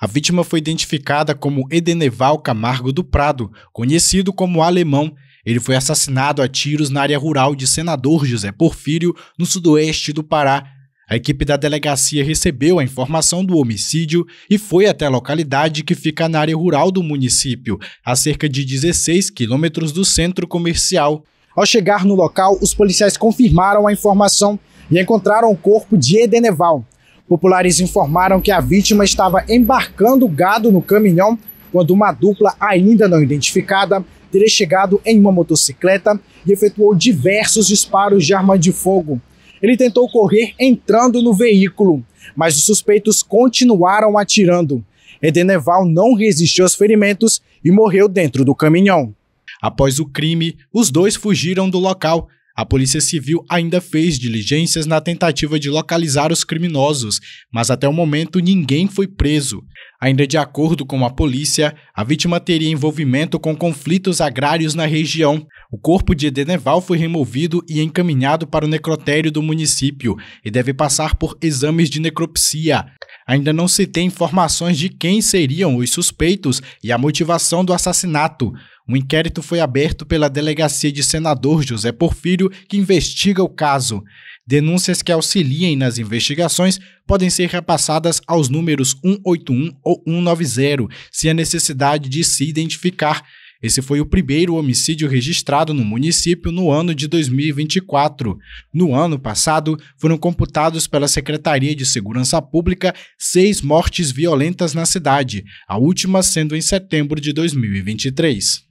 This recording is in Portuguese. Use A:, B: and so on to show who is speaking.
A: A vítima foi identificada como Edeneval Camargo do Prado, conhecido como Alemão. Ele foi assassinado a tiros na área rural de Senador José Porfírio, no sudoeste do Pará, a equipe da delegacia recebeu a informação do homicídio e foi até a localidade que fica na área rural do município, a cerca de 16 quilômetros do centro comercial. Ao chegar no local, os policiais confirmaram a informação e encontraram o corpo de Edeneval, Populares informaram que a vítima estava embarcando gado no caminhão quando uma dupla ainda não identificada teria chegado em uma motocicleta e efetuou diversos disparos de arma de fogo. Ele tentou correr entrando no veículo, mas os suspeitos continuaram atirando. Edeneval não resistiu aos ferimentos e morreu dentro do caminhão. Após o crime, os dois fugiram do local a Polícia Civil ainda fez diligências na tentativa de localizar os criminosos, mas até o momento ninguém foi preso. Ainda de acordo com a polícia, a vítima teria envolvimento com conflitos agrários na região. O corpo de Edeneval foi removido e encaminhado para o necrotério do município e deve passar por exames de necropsia. Ainda não se tem informações de quem seriam os suspeitos e a motivação do assassinato. O um inquérito foi aberto pela delegacia de senador José Porfírio, que investiga o caso. Denúncias que auxiliem nas investigações podem ser repassadas aos números 181 ou 190, se a necessidade de se identificar. Esse foi o primeiro homicídio registrado no município no ano de 2024. No ano passado, foram computados pela Secretaria de Segurança Pública seis mortes violentas na cidade, a última sendo em setembro de 2023.